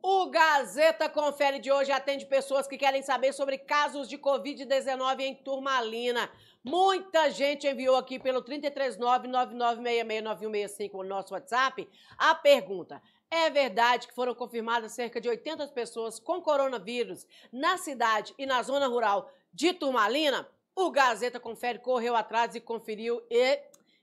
O Gazeta Confere de hoje atende pessoas que querem saber sobre casos de Covid-19 em Turmalina. Muita gente enviou aqui pelo 339-9966-9165, o nosso WhatsApp, a pergunta. É verdade que foram confirmadas cerca de 80 pessoas com coronavírus na cidade e na zona rural de Turmalina? O Gazeta Confere correu atrás e conferiu e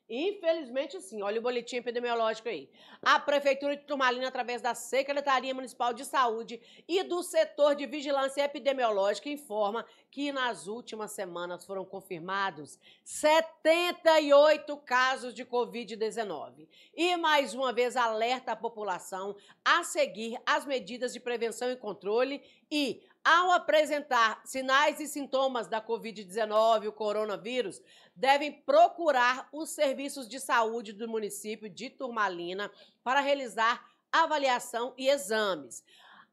Infelizmente, sim. Olha o boletim epidemiológico aí. A Prefeitura de Turmalina, através da Secretaria Municipal de Saúde e do setor de vigilância epidemiológica, informa que nas últimas semanas foram confirmados 78 casos de Covid-19. E mais uma vez alerta a população a seguir as medidas de prevenção e controle e ao apresentar sinais e sintomas da Covid-19, o coronavírus, devem procurar os serviços de saúde do município de Turmalina para realizar avaliação e exames.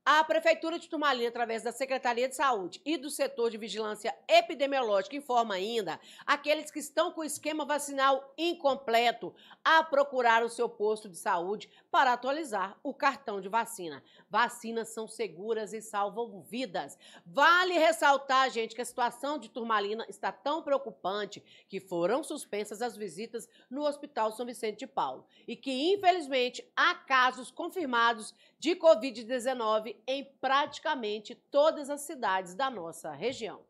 A Prefeitura de Turmalina, através da Secretaria de Saúde e do setor de vigilância epidemiológica, informa ainda aqueles que estão com o esquema vacinal incompleto a procurar o seu posto de saúde para atualizar o cartão de vacina. Vacinas são seguras e salvam vidas. Vale ressaltar, gente, que a situação de Turmalina está tão preocupante que foram suspensas as visitas no Hospital São Vicente de Paulo e que, infelizmente, há casos confirmados de Covid-19 em praticamente todas as cidades da nossa região.